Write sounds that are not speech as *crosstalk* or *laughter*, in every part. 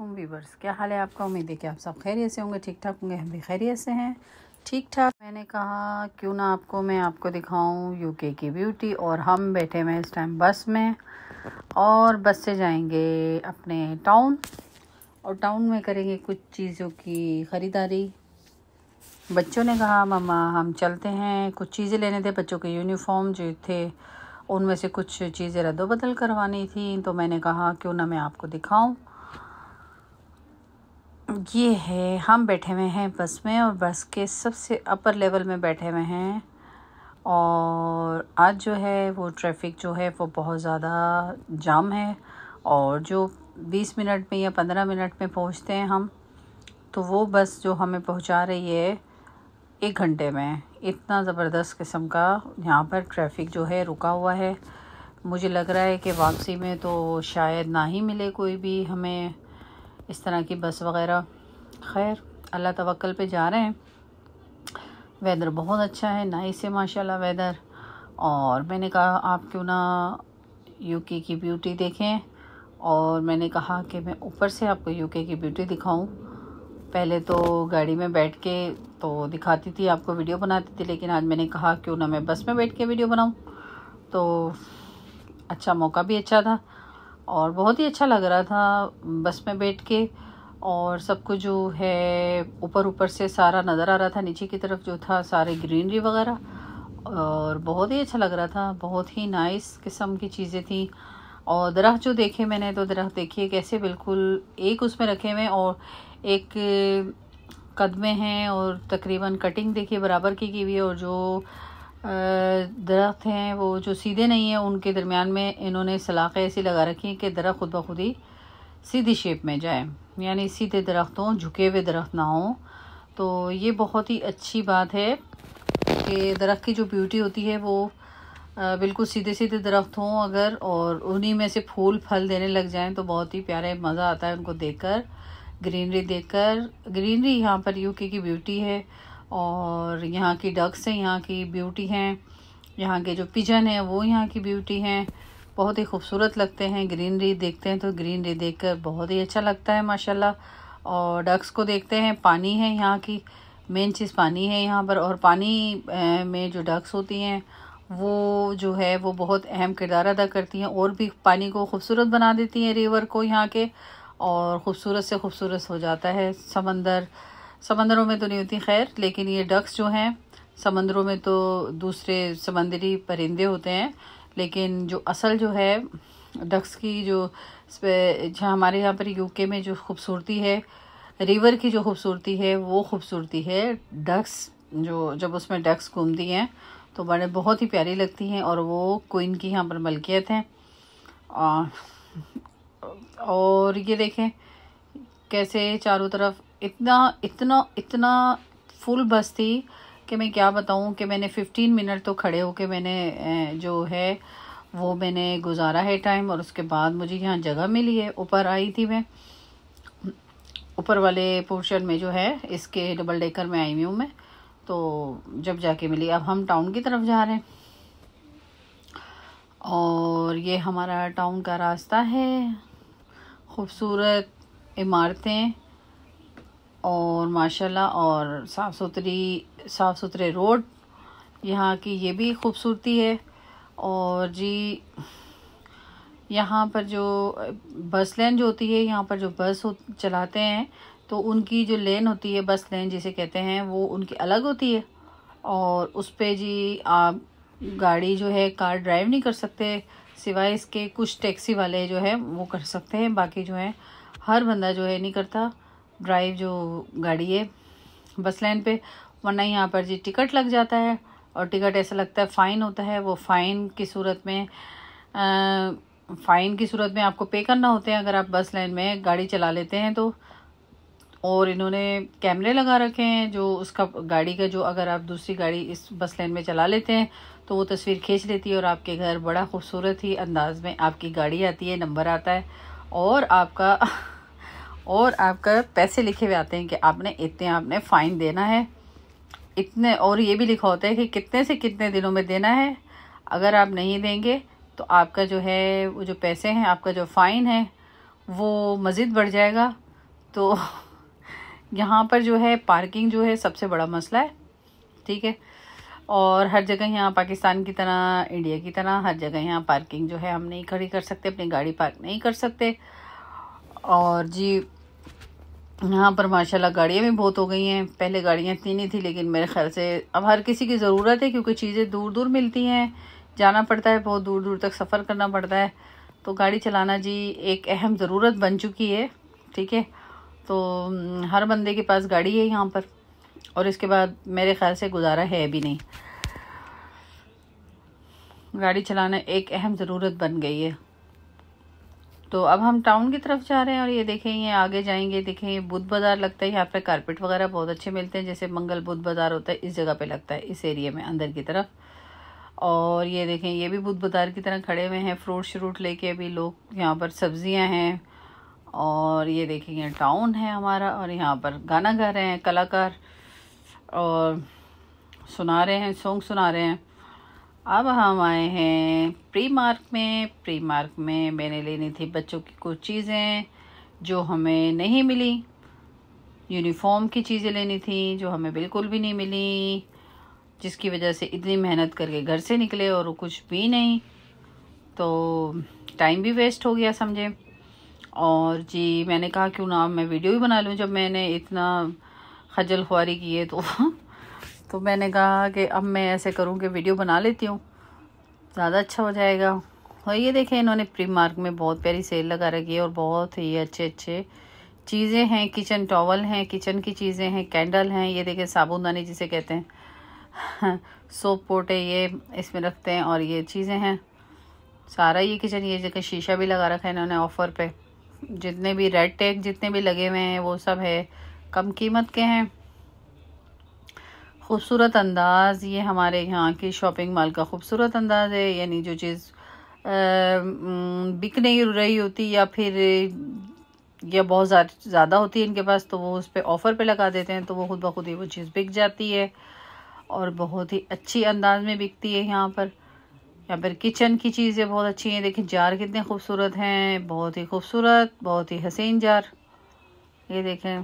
अल्लाम वीवर्स क्या हाल है आपका उम्मीद है कि आप सब खैरियत से होंगे ठीक ठाक होंगे हम भी खैरियत से हैं ठीक ठाक मैंने कहा क्यों ना आपको मैं आपको दिखाऊं यूके की ब्यूटी और हम बैठे हैं इस टाइम बस में और बस से जाएंगे अपने टाउन और टाउन में करेंगे कुछ चीज़ों की ख़रीदारी बच्चों ने कहा ममा हम चलते हैं कुछ चीज़ें लेने थे बच्चों के यूनिफॉर्म जो थे उनमें से कुछ चीज़ें रद्दोबदल करवानी थी तो मैंने कहा क्यों ना मैं आपको दिखाऊं ये है हम बैठे हुए हैं बस में और बस के सबसे अपर लेवल में बैठे हुए हैं और आज जो है वो ट्रैफिक जो है वो बहुत ज़्यादा जाम है और जो 20 मिनट में या 15 मिनट में पहुँचते हैं हम तो वो बस जो हमें पहुँचा रही है एक घंटे में इतना ज़बरदस्त किस्म का यहाँ पर ट्रैफिक जो है रुका हुआ है मुझे लग रहा है कि वापसी में तो शायद ना ही मिले कोई भी हमें इस तरह की बस वगैरह खैर अल्लाह तवक्ल पे जा रहे हैं वेदर बहुत अच्छा है नाइस है माशाल्लाह वेदर और मैंने कहा आप क्यों ना यूके की ब्यूटी देखें और मैंने कहा कि मैं ऊपर से आपको यूके की ब्यूटी दिखाऊं पहले तो गाड़ी में बैठ के तो दिखाती थी आपको वीडियो बनाती थी लेकिन आज मैंने कहा क्यों ना मैं बस में बैठ के वीडियो बनाऊं तो अच्छा मौका भी अच्छा था और बहुत ही अच्छा लग रहा था बस में बैठ के और सब कुछ जो है ऊपर ऊपर से सारा नज़र आ रहा था नीचे की तरफ जो था सारे ग्रीनरी वगैरह और बहुत ही अच्छा लग रहा था बहुत ही नाइस किस्म की चीज़ें थी और दरख्त जो देखे मैंने तो दरख्त देखिए कैसे बिल्कुल एक उसमें रखे हुए और एक कदमे हैं और तकरीबन कटिंग देखिए बराबर की की हुई है और जो दरख्त हैं वो जो सीधे नहीं हैं उनके दरमियान में इन्होंने सलाखें ऐसी लगा रखी हैं कि दर खुद ब खुद ही सीधी शेप में जाए यानी सीधे दरख्त हों झुके हुए दरख्त ना हों तो ये बहुत ही अच्छी बात है कि दरख्त की जो ब्यूटी होती है वो बिल्कुल सीधे सीधे दरख्त हों अगर और उन्हीं में से फूल फल देने लग जाएँ तो बहुत ही प्यारे मज़ा आता है उनको कर ग्रीनरी कर ग्रीनरी यहाँ पर यूके की ब्यूटी है और यहाँ की डक्स हैं यहाँ की ब्यूटी हैं यहाँ के जो पिजन हैं वो यहाँ की ब्यूटी हैं बहुत ही खूबसूरत लगते हैं ग्रीनरी देखते हैं तो ग्रीनरी देखकर बहुत ही अच्छा लगता है माशाल्लाह और डक्स को देखते हैं पानी है यहाँ की मेन चीज़ पानी है यहाँ पर और पानी में जो डक्स होती हैं वो जो है वो बहुत अहम किरदार अदा करती हैं और भी पानी को खूबसूरत बना देती हैं रिवर को यहाँ के और ख़ूबसूरत से खूबसूरत हो जाता है समंदर समंदरों में तो नहीं होती खैर लेकिन ये डक्स जो हैं समंदरों में तो दूसरे समंदरी परिंदे होते हैं लेकिन जो असल जो है डक्स की जो हमारे यहाँ पर यूके में जो खूबसूरती है रिवर की जो खूबसूरती है वो खूबसूरती है डक्स जो जब उसमें डक्स घूमती हैं तो बड़े बहुत ही प्यारी लगती हैं और वो क्वीन की यहाँ पर मलकियत हैं और ये देखें कैसे चारों तरफ इतना इतना इतना फुल बस थी कि मैं क्या बताऊँ कि मैंने फ़िफ्टीन मिनट तो खड़े होके मैंने जो है वो मैंने गुजारा है टाइम और उसके बाद मुझे यहाँ जगह मिली है ऊपर आई थी मैं ऊपर वाले पोर्शन में जो है इसके डबल डेकर में आई हुई हूँ मैं तो जब जाके मिली अब हम टाउन की तरफ जा रहे हैं और ये हमारा टाउन का रास्ता है खूबसूरत इमारतें और माशाल्लाह और साफ़ सुथरी साफ़ सुथरे रोड यहाँ की ये भी खूबसूरती है और जी यहाँ पर जो बस लेन जो होती है यहाँ पर जो बस चलाते हैं तो उनकी जो लेन होती है बस लेन जिसे कहते हैं वो उनकी अलग होती है और उस पर जी आप गाड़ी जो है कार ड्राइव नहीं कर सकते सिवाय इसके कुछ टैक्सी वाले जो है वो कर सकते हैं बाकी जो है हर बंदा जो है नहीं करता ड्राइव जो गाड़ी है बस लाइन पे वरना यहाँ पर जी टिकट लग जाता है और टिकट ऐसा लगता है फ़ाइन होता है वो फ़ाइन की सूरत में फ़ाइन की सूरत में आपको पे करना होते हैं अगर आप बस लाइन में गाड़ी चला लेते हैं तो और इन्होंने कैमरे लगा रखे हैं जो उसका गाड़ी का जो अगर आप दूसरी गाड़ी इस बस लाइन में चला लेते हैं तो वो तस्वीर खींच लेती है और आपके घर बड़ा खूबसूरत ही अंदाज में आपकी गाड़ी आती है नंबर आता है और आपका और आपका पैसे लिखे हुए आते हैं कि आपने इतने आपने फ़ाइन देना है इतने और ये भी लिखा होता है कि कितने से कितने दिनों में देना है अगर आप नहीं देंगे तो आपका जो है वो जो पैसे हैं आपका जो फ़ाइन है वो मज़ीद बढ़ जाएगा तो *laughs* यहाँ पर जो है पार्किंग जो है सबसे बड़ा मसला है ठीक है और हर जगह यहाँ पाकिस्तान की तरह इंडिया की तरह हर जगह यहाँ पार्किंग जो है हम नहीं खड़ी कर सकते अपनी गाड़ी पार्क नहीं कर सकते और जी यहाँ पर माशाल्लाह गाड़ियाँ भी बहुत हो गई हैं पहले गाड़ियाँ इतनी नहीं थी लेकिन मेरे ख्याल से अब हर किसी की ज़रूरत है क्योंकि चीज़ें दूर दूर मिलती हैं जाना पड़ता है बहुत दूर दूर तक सफ़र करना पड़ता है तो गाड़ी चलाना जी एक अहम ज़रूरत बन चुकी है ठीक है तो हम्म, हर बंदे के पास गाड़ी है यहाँ पर और इसके बाद मेरे ख्याल से गुजारा है भी नहीं गाड़ी चलाना एक अहम ज़रूरत बन गई है तो अब हम टाउन की तरफ जा रहे हैं और ये देखें ये आगे जाएंगे देखें ये बुध बाज़ार लगता है यहाँ पे कारपेट वगैरह बहुत अच्छे मिलते हैं जैसे मंगल बुध बाज़ार होता है इस जगह पे लगता है इस एरिया में अंदर की तरफ और ये देखें ये भी बुध बाज़ार की तरह खड़े हुए हैं फ्रूट श्रूट लेके अभी लोग यहाँ पर सब्जियाँ हैं और ये देखें ये टाउन है हमारा और यहाँ पर गाना गा रहे हैं कलाकार और सुना रहे हैं सॉन्ग सुना रहे हैं अब हम आए हैं प्री मार्क में प्री मार्क में मैंने लेनी थी बच्चों की कुछ चीज़ें जो हमें नहीं मिली यूनिफॉर्म की चीज़ें लेनी थी जो हमें बिल्कुल भी नहीं मिली जिसकी वजह से इतनी मेहनत करके घर से निकले और कुछ भी नहीं तो टाइम भी वेस्ट हो गया समझे और जी मैंने कहा क्यों ना मैं वीडियो भी बना लूँ जब मैंने इतना खजल खुआरी की है तो तो मैंने कहा कि अब मैं ऐसे करूँ कि वीडियो बना लेती हूँ ज़्यादा अच्छा हो जाएगा और ये देखें इन्होंने प्री मार्क में बहुत प्यारी सेल लगा रखी है और बहुत ही अच्छे अच्छे चीज़ें हैं किचन टॉवल हैं किचन की चीज़ें हैं कैंडल हैं ये देखें साबुनदानी जिसे कहते हैं सोप *laughs* पोटे ये इसमें रखते हैं और ये चीज़ें हैं सारा ये किचन ये जगह शीशा भी लगा रखा है इन्होंने ऑफ़र पे जितने भी रेड टैग जितने भी लगे हुए हैं वो सब है कम कीमत के हैं खूबसूरत अंदाज़ ये हमारे यहाँ के शॉपिंग मॉल का खूबसूरत अंदाज़ है यानी जो चीज़ बिक नहीं रही होती या फिर या बहुत ज़्यादा होती है इनके पास तो वो उस पर ऑफ़र पे लगा देते हैं तो वो खुद ब खुद ही वो चीज़ बिक जाती है और बहुत ही अच्छी अंदाज में बिकती है यहाँ पर यहाँ पर किचन की चीज़ें बहुत अच्छी हैं देखिए जार कितने खूबसूरत हैं बहुत ही खूबसूरत बहुत ही हसीन जार ये देखें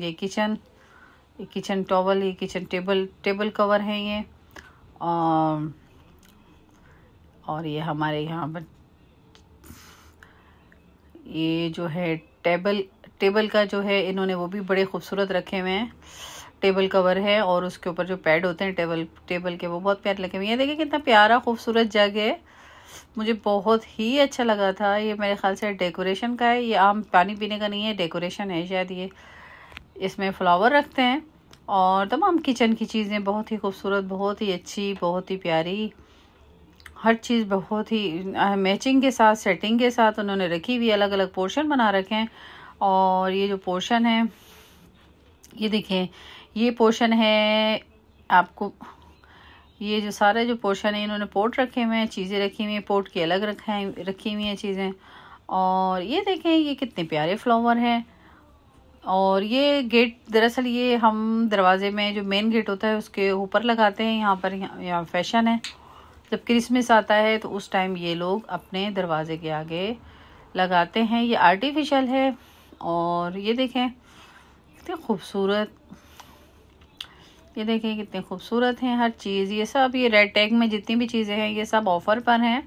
ये किचन ये किचन टॉवल ये किचन टेबल टेबल कवर है ये और और ये हमारे यहाँ पर ये जो है टेबल टेबल का जो है इन्होंने वो भी बड़े खूबसूरत रखे हुए हैं टेबल कवर है और उसके ऊपर जो पैड होते हैं टेबल टेबल के वो बहुत प्यारे लगे हुए हैं देखिए कितना प्यारा खूबसूरत जग है मुझे बहुत ही अच्छा लगा था ये मेरे ख्याल से डेकोरेशन का है ये आम पानी पीने का नहीं है डेकोरेशन है शायद ये इसमें फ्लावर रखते हैं और तमाम किचन की चीज़ें बहुत ही खूबसूरत बहुत ही अच्छी बहुत ही प्यारी हर चीज़ बहुत ही मैचिंग के साथ सेटिंग के साथ उन्होंने रखी हुई अलग अलग पोर्शन बना रखे हैं और ये जो पोर्शन है ये देखें ये पोर्शन है आपको ये जो सारे जो पोर्शन है इन्होंने पोर्ट रखे हुए हैं चीज़ें रखी हुई हैं पोर्ट के अलग रखे हैं रखी हुई हैं चीज़ें और ये देखें ये कितने प्यारे फ्लावर हैं और ये गेट दरअसल ये हम दरवाजे में जो मेन गेट होता है उसके ऊपर लगाते हैं यहाँ पर यहाँ फैशन है जब क्रिसमस आता है तो उस टाइम ये लोग अपने दरवाजे के आगे लगाते हैं ये आर्टिफिशियल है और ये देखें कितने खूबसूरत ये देखें कितने खूबसूरत हैं हर चीज़ ये सब ये रेड टैग में जितनी भी चीज़ें हैं ये सब ऑफ़र पर हैं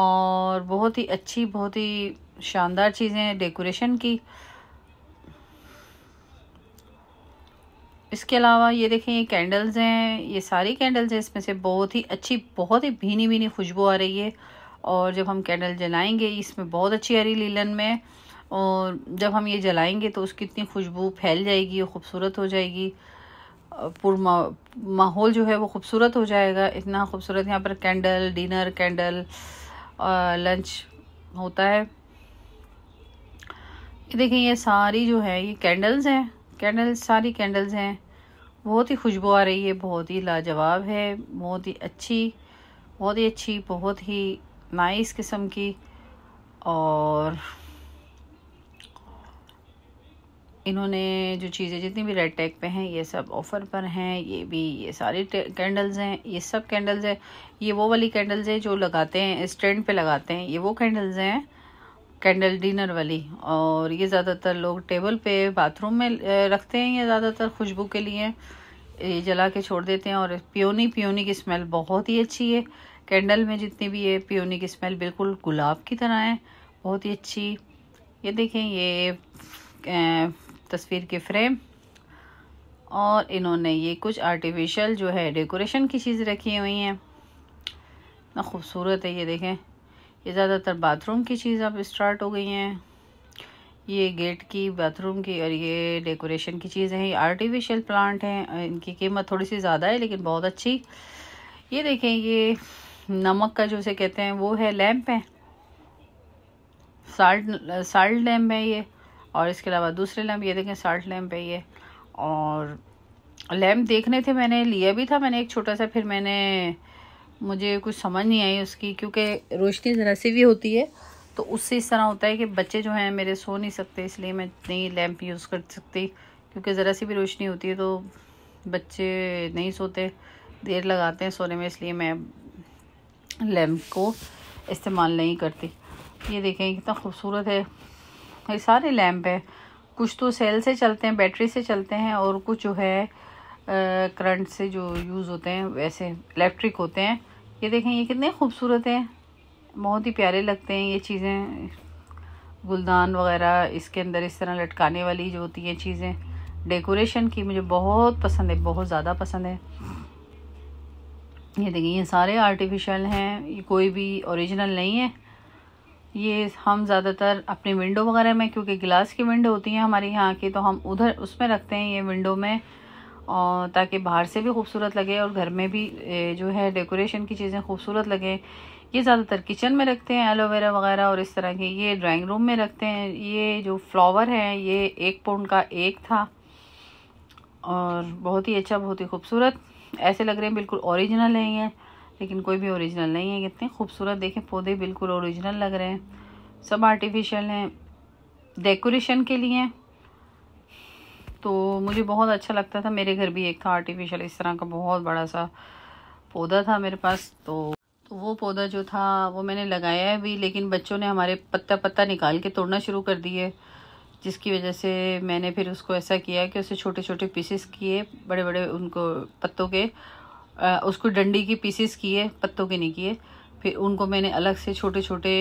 और बहुत ही अच्छी बहुत ही शानदार चीज़ें डेकोरेशन की इसके अलावा ये देखें ये कैंडल्स हैं ये सारी कैंडल्स हैं इसमें से बहुत ही अच्छी बहुत ही भीनी भीनी खुशबू आ रही है और जब हम कैंडल जलाएंगे इसमें बहुत अच्छी आ रही लीलन में और जब हम ये जलाएंगे तो उसकी इतनी खुशबू फैल जाएगी और ख़ूबसूरत हो जाएगी पूरा माहौल जो है वो खूबसूरत हो जाएगा इतना खूबसूरत यहाँ पर कैंडल डिनर कैंडल लंच होता है देखिए ये सारी जो है ये कैंडल्स हैं कैंडल्स सारी कैंडल्स हैं बहुत ही खुशबू आ रही है बहुत ही लाजवाब है बहुत ही अच्छी बहुत ही अच्छी बहुत ही नाइस किस्म की और इन्होंने जो चीज़ें जितनी भी रेड टैग पे हैं ये सब ऑफ़र पर हैं ये भी ये सारी कैंडल्स हैं ये सब कैंडल्स हैं ये वो वाली कैंडल्स हैं जो लगाते हैं स्टैंड पे लगाते हैं ये वो कैंडल्स हैं कैंडल डिनर वाली और ये ज़्यादातर लोग टेबल पे बाथरूम में रखते हैं ये ज़्यादातर खुशबू के लिए ये जला के छोड़ देते हैं और पियोनी पियोनी की स्मेल बहुत ही अच्छी है कैंडल में जितनी भी ये पियोनी की स्मेल बिल्कुल गुलाब की तरह है बहुत ही अच्छी ये देखें ये तस्वीर के फ्रेम और इन्होंने ये कुछ आर्टिफिशियल जो है डेकोरेशन की चीज़ रखी हुई हैं ना खूबसूरत है ये देखें ये ज़्यादातर बाथरूम की चीज़ अब स्टार्ट हो गई हैं ये गेट की बाथरूम की और ये डेकोरेशन की चीज़ें हैं ये आर्टिफिशियल प्लांट हैं इनकी कीमत थोड़ी सी ज़्यादा है लेकिन बहुत अच्छी ये देखें ये नमक का जो उसे कहते हैं वो है लैम्प है साल्ट साल्ट लैम्प है ये और इसके अलावा दूसरे लैम्प ये देखें साल्ट लैम्प है ये और लैम्प देखने थे मैंने लिया भी था मैंने एक छोटा सा फिर मैंने मुझे कुछ समझ नहीं आई उसकी क्योंकि रोशनी ज़रा सी भी होती है तो उससे इस तरह होता है कि बच्चे जो हैं मेरे सो नहीं सकते इसलिए मैं नहीं लैंप यूज़ कर सकती क्योंकि ज़रा सी भी रोशनी होती है तो बच्चे नहीं सोते देर लगाते हैं सोने में इसलिए मैं लैम्प को इस्तेमाल नहीं करती ये देखें कितना खूबसूरत है ये सारे लैंप है कुछ तो सेल से चलते हैं बैटरी से चलते हैं और कुछ जो है करंट से जो यूज़ होते हैं वैसे इलेक्ट्रिक होते हैं ये देखें ये कितने खूबसूरत हैं बहुत ही प्यारे लगते हैं ये चीज़ें गुलदान वगैरह इसके अंदर इस तरह लटकाने वाली जो होती हैं चीज़ें डेकोरेशन की मुझे बहुत पसंद है बहुत ज़्यादा पसंद है ये देखिए ये सारे आर्टिफिशियल हैं ये कोई भी ओरिजिनल नहीं है ये हम ज़्यादातर अपने विंडो वगैरह में क्योंकि गिलास की विंडो होती हैं हमारे यहाँ की तो हम उधर उसमें रखते हैं ये विंडो में और ताकि बाहर से भी खूबसूरत लगे और घर में भी जो है डेकोरेशन की चीज़ें खूबसूरत लगें ये ज़्यादातर किचन में रखते हैं एलोवेरा वगैरह और इस तरह के ये ड्राइंग रूम में रखते हैं ये जो फ्लावर है ये एक पौंड का एक था और बहुत ही अच्छा बहुत ही खूबसूरत ऐसे लग रहे हैं बिल्कुल ओरिजिनल है ये लेकिन कोई भी ओरिजिनल नहीं है कितने खूबसूरत देखें पौधे बिल्कुल ओरिजिनल लग रहे हैं सब आर्टिफिशियल हैं डेकोरेशन के लिए तो मुझे बहुत अच्छा लगता था मेरे घर भी एक था आर्टिफिशियल इस तरह का बहुत बड़ा सा पौधा था मेरे पास तो तो वो पौधा जो था वो मैंने लगाया है भी लेकिन बच्चों ने हमारे पत्ता पत्ता निकाल के तोड़ना शुरू कर दिए जिसकी वजह से मैंने फिर उसको ऐसा किया कि उसे छोटे छोटे पीसेस किए बड़े बड़े उनको पत्तों के उसको डंडी की पीसेस किए पत्तों के नहीं किए फिर उनको मैंने अलग से छोटे छोटे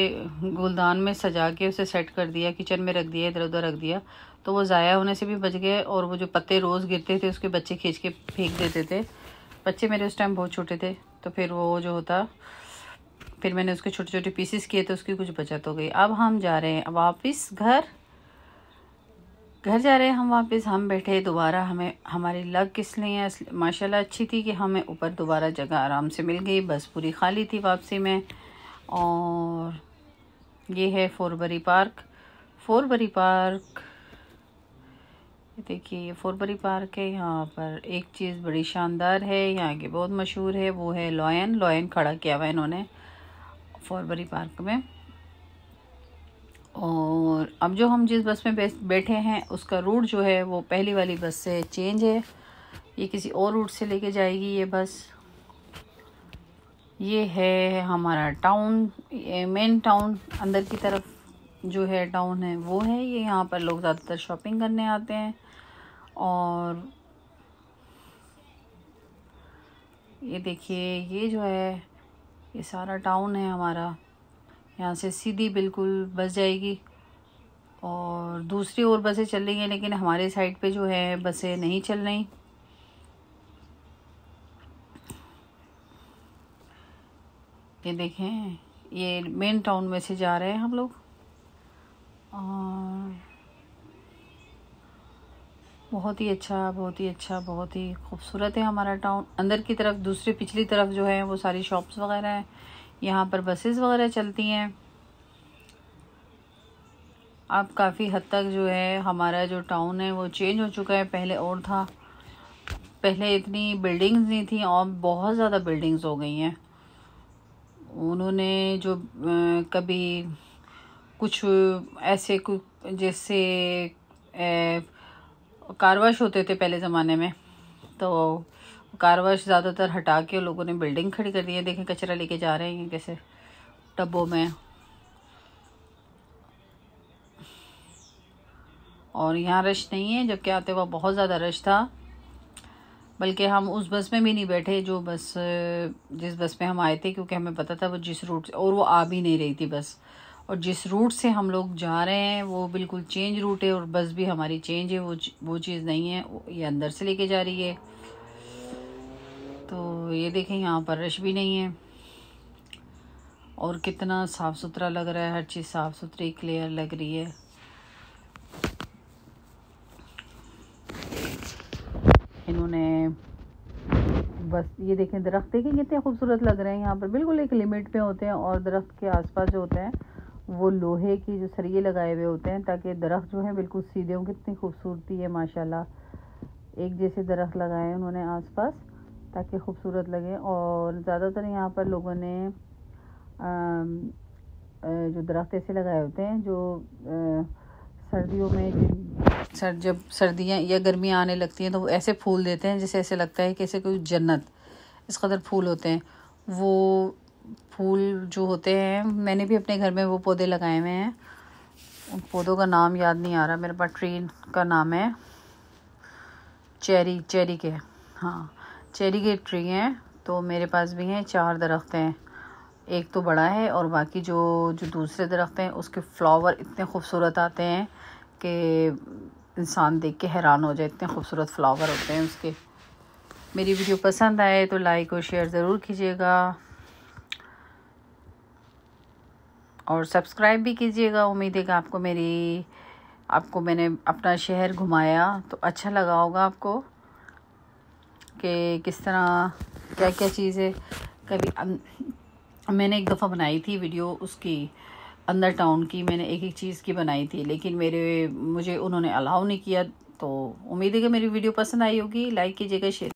गुलदान में सजा के उसे सेट कर दिया किचन में रख दिया इधर उधर रख दिया तो वो ज़ाया होने से भी बच गए और वो जो पत्ते रोज़ गिरते थे उसके बच्चे खींच के फेंक देते थे बच्चे मेरे उस टाइम बहुत छोटे थे तो फिर वो जो होता फिर मैंने उसके छोटे छोटे पीसेस किए तो उसकी कुछ बचत हो गई अब हम जा रहे हैं वापस घर घर जा रहे हैं हम वापस हम बैठे दोबारा हमें हमारी लग किस लिए है माशाल्लाह अच्छी थी कि हमें ऊपर दोबारा जगह आराम से मिल गई बस पूरी खाली थी वापसी में और ये है फोरबरी पार्क फोरबरी पार्क देखिए ये फोरबरी पार्क है यहाँ पर एक चीज़ बड़ी शानदार है यहाँ की बहुत मशहूर है वो है लॉयन लॉयन खड़ा किया हुआ है इन्होंने फोरबरी पार्क में और अब जो हम जिस बस में बैठे हैं उसका रूट जो है वो पहली वाली बस से चेंज है ये किसी और रूट से लेके जाएगी ये बस ये है हमारा टाउन मेन टाउन अंदर की तरफ जो है टाउन है वो है ये यहाँ पर लोग ज़्यादातर शॉपिंग करने आते हैं और ये देखिए ये जो है ये सारा टाउन है हमारा यहाँ से सीधी बिल्कुल बस जाएगी और दूसरी ओर बसें चल रही हैं लेकिन हमारे साइड पे जो है बसें नहीं चल रही ये देखें ये मेन टाउन में से जा रहे हैं हम लोग और बहुत ही अच्छा बहुत ही अच्छा बहुत ही खूबसूरत है हमारा टाउन अंदर की तरफ दूसरी पिछली तरफ जो है वो सारी शॉप्स वगैरह हैं यहाँ पर बसेस वगैरह चलती हैं अब काफ़ी हद तक जो है हमारा जो टाउन है वो चेंज हो चुका है पहले और था पहले इतनी बिल्डिंग्स नहीं थी और बहुत ज़्यादा बिल्डिंग्स हो गई हैं उन्होंने जो कभी कुछ ऐसे कुछ जैसे ए, कारवाश होते थे पहले ज़माने में तो कारवाश ज़्यादातर हटा के लोगों ने बिल्डिंग खड़ी कर दी है देखें कचरा लेके जा रहे हैं कैसे टब्बों में और यहाँ रश नहीं है जबकि आते हुआ बहुत ज़्यादा रश था बल्कि हम उस बस में भी नहीं बैठे जो बस जिस बस में हम आए थे क्योंकि हमें पता था वो जिस रूट से और वो आ भी नहीं रही थी बस और जिस रूट से हम लोग जा रहे हैं वो बिल्कुल चेंज रूट है और बस भी हमारी चेंज है वो वो चीज़ नहीं है ये अंदर से लेके जा रही है तो ये देखें यहाँ पर रश भी नहीं है और कितना साफ़ सुथरा लग रहा है हर चीज़ साफ़ सुथरी क्लियर लग रही है इन्होंने बस ये देखें दरख्त देखें कितने खूबसूरत लग रहे हैं यहाँ पर बिल्कुल एक लिमिट पे होते हैं और दरख्त के आसपास जो होते हैं वो लोहे की जो सरिये लगाए हुए होते हैं ताकि दरख्त जो हैं बिल्कुल सीधे हों कितनी खूबसूरती है माशाल्लाह एक जैसे दरख्त लगाए उन्होंने आसपास ताकि खूबसूरत लगे और ज़्यादातर यहाँ पर लोगों ने आ, जो दरख्त ऐसे लगाए होते हैं जो आ, सर्दियों में सर जब सर्दियाँ या गर्मियाँ आने लगती हैं तो वो ऐसे फूल देते हैं जैसे ऐसे लगता है कि ऐसे कोई जन्नत इस कदर फूल होते हैं वो फूल जो होते हैं मैंने भी अपने घर में वो पौधे लगाए हुए हैं उन पौधों का नाम याद नहीं आ रहा मेरे पास ट्री का नाम है चेरी चेरी के हाँ चेरी के ट्री हैं तो मेरे पास भी हैं चार दरख्त हैं एक तो बड़ा है और बाकी जो जो दूसरे दरख्त हैं उसके फ्लावर इतने खूबसूरत आते हैं कि इंसान देख के हैरान हो जाए इतने खूबसूरत फ्लावर होते हैं उसके मेरी वीडियो पसंद आए तो लाइक और शेयर ज़रूर कीजिएगा और सब्सक्राइब भी कीजिएगा उम्मीद है कि आपको मेरी आपको मैंने अपना शहर घुमाया तो अच्छा लगा होगा आपको कि किस तरह क्या क्या चीज़ें कभी अं, मैंने एक दफ़ा बनाई थी वीडियो उसकी अंदर टाउन की मैंने एक एक चीज़ की बनाई थी लेकिन मेरे मुझे उन्होंने अलाउ नहीं किया तो उम्मीद है कि मेरी वीडियो पसंद आई होगी लाइक कीजिएगा शेयर